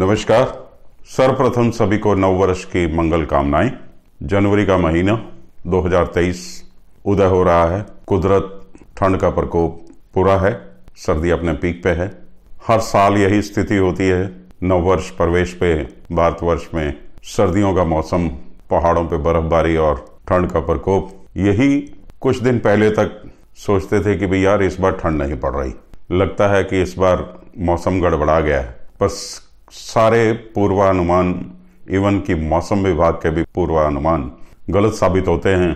नमस्कार सर्वप्रथम सभी को नव वर्ष की मंगल कामनाएं जनवरी का महीना 2023 उदय हो रहा है कुदरत ठंड का प्रकोप पूरा है सर्दी अपने पीक पे है हर साल यही स्थिति होती है नववर्ष प्रवेश पे भारतवर्ष में सर्दियों का मौसम पहाड़ों पे बर्फबारी और ठंड का प्रकोप यही कुछ दिन पहले तक सोचते थे कि भाई यार इस बार ठंड नहीं पड़ रही लगता है कि इस बार मौसम गड़बड़ा गया है बस सारे पूर्वानुमान इवन कि मौसम विभाग के भी पूर्वानुमान गलत साबित होते हैं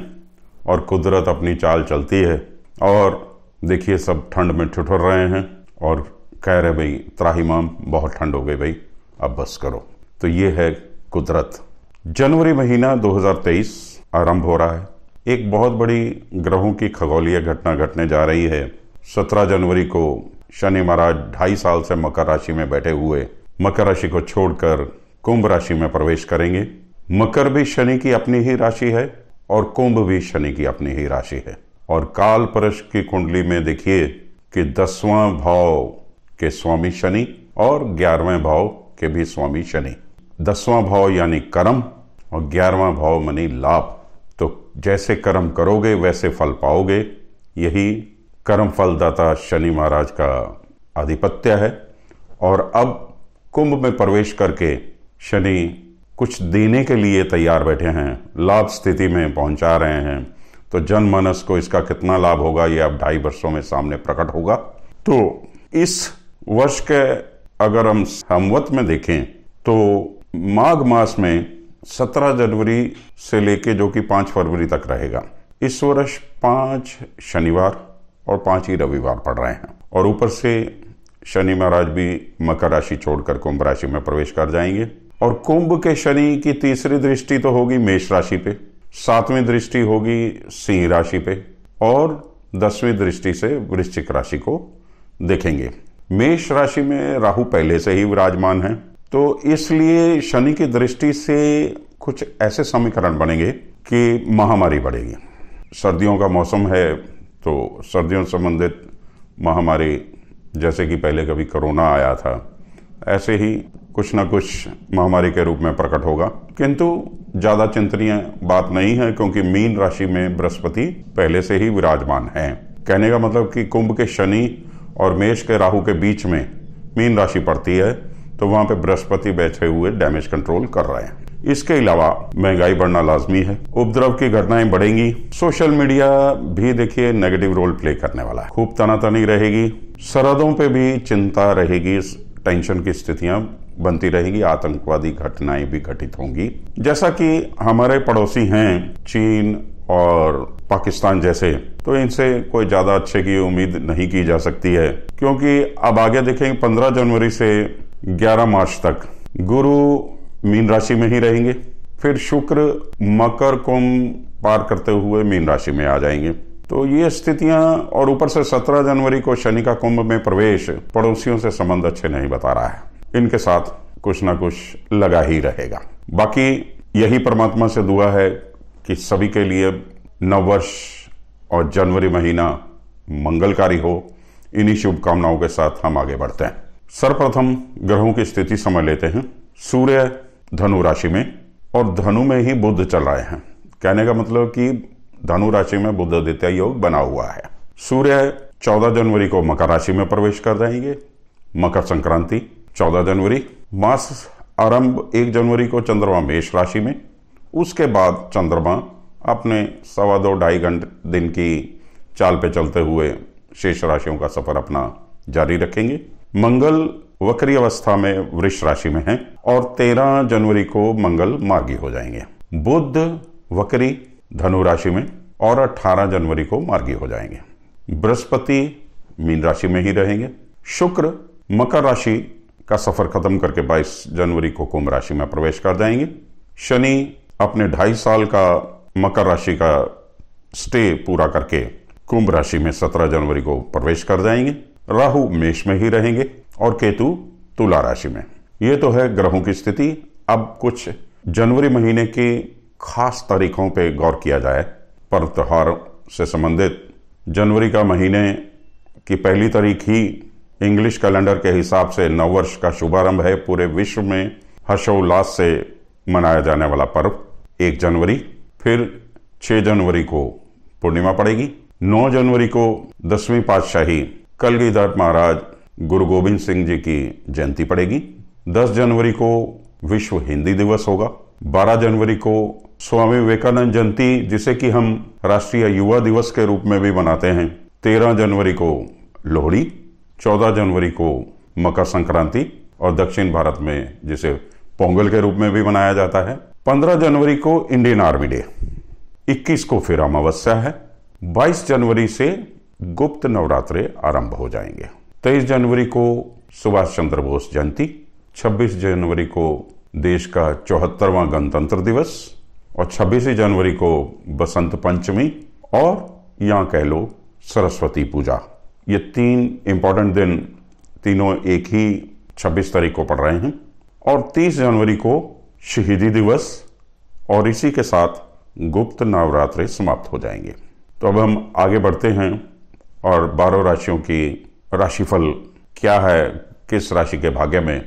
और कुदरत अपनी चाल चलती है और देखिए सब ठंड में ठिठुर रहे हैं और कह रहे भाई त्राहीमाम बहुत ठंड हो गई भाई अब बस करो तो ये है कुदरत जनवरी महीना 2023 आरंभ हो रहा है एक बहुत बड़ी ग्रहों की खगोलीय घटना घटने जा रही है 17 जनवरी को शनि महाराज ढाई साल से मकर राशि में बैठे हुए मकर राशि को छोड़कर कुंभ राशि में प्रवेश करेंगे मकर भी शनि की अपनी ही राशि है और कुंभ भी शनि की अपनी ही राशि है और काल परश की कुंडली में देखिए कि दसवां भाव के स्वामी शनि और ग्यारहवें भाव के भी स्वामी शनि दसवां भाव यानी कर्म और ग्यारहवा भाव मनी लाभ तो जैसे कर्म करोगे वैसे फल पाओगे यही कर्म फलदाता शनि महाराज का आधिपत्य है और अब कुंभ में प्रवेश करके शनि कुछ देने के लिए तैयार बैठे हैं लाभ स्थिति में पहुंचा रहे हैं तो जनमानस को इसका कितना लाभ होगा ये अब ढाई वर्षों में सामने प्रकट होगा तो इस वर्ष के अगर हम संवत में देखें तो माघ मास में 17 जनवरी से लेके जो कि 5 फरवरी तक रहेगा इस वर्ष पांच शनिवार और पांच ही रविवार पड़ रहे हैं और ऊपर से शनि महाराज भी मकर राशि छोड़कर कुंभ राशि में प्रवेश कर जाएंगे और कुंभ के शनि की तीसरी दृष्टि तो होगी मेष राशि पे सातवीं दृष्टि होगी सिंह राशि पे और दसवीं दृष्टि से वृश्चिक राशि को देखेंगे मेष राशि में राहु पहले से ही विराजमान है तो इसलिए शनि की दृष्टि से कुछ ऐसे समीकरण बनेंगे कि महामारी बढ़ेगी सर्दियों का मौसम है तो सर्दियों संबंधित महामारी जैसे कि पहले कभी कोरोना आया था ऐसे ही कुछ ना कुछ महामारी के रूप में प्रकट होगा किंतु ज़्यादा चिंतनीय बात नहीं है क्योंकि मीन राशि में बृहस्पति पहले से ही विराजमान है कहने का मतलब कि कुंभ के शनि और मेष के राहु के बीच में मीन राशि पड़ती है तो वहां पे बृहस्पति बैठे हुए डैमेज कंट्रोल कर रहे हैं इसके अलावा महंगाई बढ़ना लाजमी है उपद्रव की घटनाएं बढ़ेंगी सोशल मीडिया भी देखिए नेगेटिव रोल प्ले करने वाला है खूब तनातनी रहेगी सरहदों पे भी चिंता रहेगी टेंशन की स्थितियां बनती रहेगी आतंकवादी घटनाएं भी घटित होंगी जैसा कि हमारे पड़ोसी हैं चीन और पाकिस्तान जैसे तो इनसे कोई ज़्यादा अच्छे की उम्मीद नहीं की जा सकती है क्योंकि अब आगे देखेंगे 15 जनवरी से 11 मार्च तक गुरु मीन राशि में ही रहेंगे फिर शुक्र मकर कुंभ पार करते हुए मीन राशि में आ जाएंगे तो ये स्थितियां और ऊपर से 17 जनवरी को शनि का कुंभ में प्रवेश पड़ोसियों से संबंध अच्छे नहीं बता रहा है इनके साथ कुछ ना कुछ लगा ही रहेगा बाकी यही परमात्मा से दुआ है कि सभी के लिए नववर्ष और जनवरी महीना मंगलकारी हो इन्हीं शुभकामनाओं के साथ हम आगे बढ़ते हैं सर्वप्रथम ग्रहों की स्थिति समझ लेते हैं सूर्य धनु राशि में और धनु में ही बुद्ध चल रहे हैं कहने का मतलब कि धनु राशि में बुद्ध आदित्य योग बना हुआ है सूर्य 14 जनवरी को मकर राशि में प्रवेश कर जाएंगे मकर संक्रांति 14 जनवरी मास आरंभ 1 जनवरी को चंद्रमा मेष राशि में उसके बाद चंद्रमा अपने सवा दो ढाई घंटे दिन की चाल पे चलते हुए शेष राशियों का सफर अपना जारी रखेंगे मंगल वक्री अवस्था में वृक्ष राशि में हैं और 13 जनवरी को मंगल मार्गी हो जाएंगे बुद्ध वक्री धनु राशि में और 18 जनवरी को मार्गी हो जाएंगे बृहस्पति मीन राशि में ही रहेंगे शुक्र मकर राशि का सफर खत्म करके 22 जनवरी को कुंभ राशि में प्रवेश कर जाएंगे शनि अपने ढाई साल का मकर राशि का स्टे पूरा करके कुंभ राशि में 17 जनवरी को प्रवेश कर जाएंगे राहु मेष में ही रहेंगे और केतु तुला राशि में ये तो है ग्रहों की स्थिति अब कुछ जनवरी महीने की खास तारीखों पे गौर किया जाए पर्व त्यौहार से संबंधित जनवरी का महीने की पहली तारीख ही इंग्लिश कैलेंडर के हिसाब से नववर्ष का शुभारंभ है पूरे विश्व में हर्षोल्लास से मनाया जाने वाला पर्व एक जनवरी फिर छह जनवरी को पूर्णिमा पड़ेगी नौ जनवरी को दसवीं पातशाही कलगीधर महाराज गुरु गोविंद सिंह जी की जयंती पड़ेगी 10 जनवरी को विश्व हिंदी दिवस होगा 12 जनवरी को स्वामी विवेकानंद जयंती जिसे कि हम राष्ट्रीय युवा दिवस के रूप में भी मनाते हैं 13 जनवरी को लोहड़ी 14 जनवरी को मकर संक्रांति और दक्षिण भारत में जिसे पोंगल के रूप में भी मनाया जाता है 15 जनवरी को इंडियन आर्मी डे 21 को फिर अमावस्या है 22 जनवरी से गुप्त नवरात्रे आरंभ हो जाएंगे 23 जनवरी को सुभाष चंद्र बोस जयंती 26 जनवरी को देश का चौहत्तरवां गणतंत्र दिवस और 26 जनवरी को बसंत पंचमी और या कह लो सरस्वती पूजा ये तीन इंपॉर्टेंट दिन तीनों एक ही 26 तारीख को पड़ रहे हैं और 30 जनवरी को शहीदी दिवस और इसी के साथ गुप्त नवरात्रि समाप्त हो जाएंगे तो अब हम आगे बढ़ते हैं और बारह राशियों की राशिफल क्या है किस राशि के भाग्य में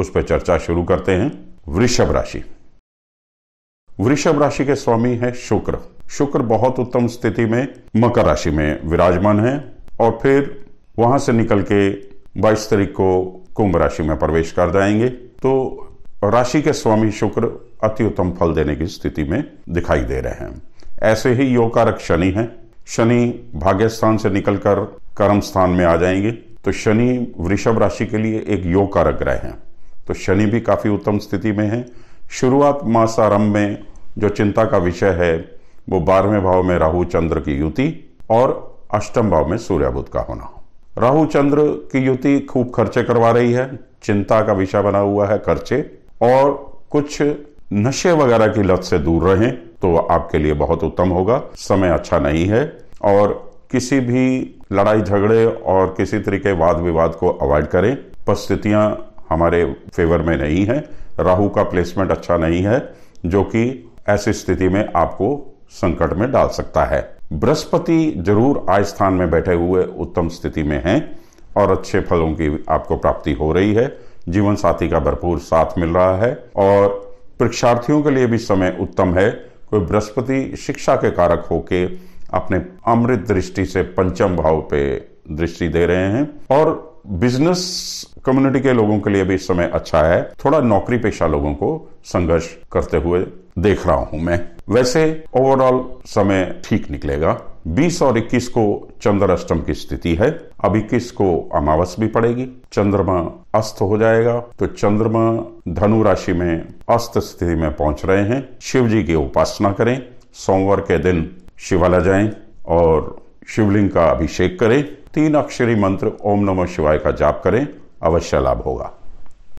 उस पर चर्चा शुरू करते हैं वृषभ राशि वृषभ राशि के स्वामी है शुक्र शुक्र बहुत उत्तम स्थिति में मकर राशि में विराजमान है और फिर वहां से निकल के 22 तारीख को कुंभ राशि में प्रवेश कर जाएंगे तो राशि के स्वामी शुक्र अति उत्तम फल देने की स्थिति में दिखाई दे रहे हैं ऐसे ही योग कारक शनि है शनि भाग्य स्थान से निकलकर कर्म स्थान में आ जाएंगे तो शनि वृषभ राशि के लिए एक योग कारक ग्रह हैं तो शनि भी काफ़ी उत्तम स्थिति में है शुरुआत मास आरंभ में जो चिंता का विषय है वो बारहवें भाव में राहु चंद्र की युति और अष्टम भाव में सूर्य बुद्ध का होना राहु चंद्र की युति खूब खर्चे करवा रही है चिंता का विषय बना हुआ है खर्चे और कुछ नशे वगैरह की लत से दूर रहें तो आपके लिए बहुत उत्तम होगा समय अच्छा नहीं है और किसी भी लड़ाई झगड़े और किसी तरीके वाद विवाद को अवॉइड करें परिस्थितियां हमारे फेवर में नहीं है राहु का प्लेसमेंट अच्छा नहीं है जो कि ऐसी स्थिति में आपको संकट में डाल सकता है बृहस्पति जरूर आय स्थान में बैठे हुए उत्तम स्थिति में हैं और अच्छे फलों की आपको प्राप्ति हो रही है जीवन साथी का भरपूर साथ मिल रहा है और परीक्षार्थियों के लिए भी समय उत्तम है कोई बृहस्पति शिक्षा के कारक होके अपने अमृत दृष्टि से पंचम भाव पे दृष्टि दे रहे हैं और बिजनेस कम्युनिटी के लोगों के लिए भी इस समय अच्छा है थोड़ा नौकरी पेशा लोगों को संघर्ष करते हुए देख रहा हूं मैं वैसे ओवरऑल समय ठीक निकलेगा 20 और 21 को चंद्र अष्टम की स्थिति है अब 21 को अमावस भी पड़ेगी चंद्रमा अस्त हो जाएगा तो चंद्रमा धनु राशि में अस्त स्थिति में पहुंच रहे हैं शिव जी की उपासना करें सोमवार के दिन शिवाला जाएं और शिवलिंग का अभिषेक करें तीन अक्षरी मंत्र ओम नमः शिवाय का जाप करें अवश्य लाभ होगा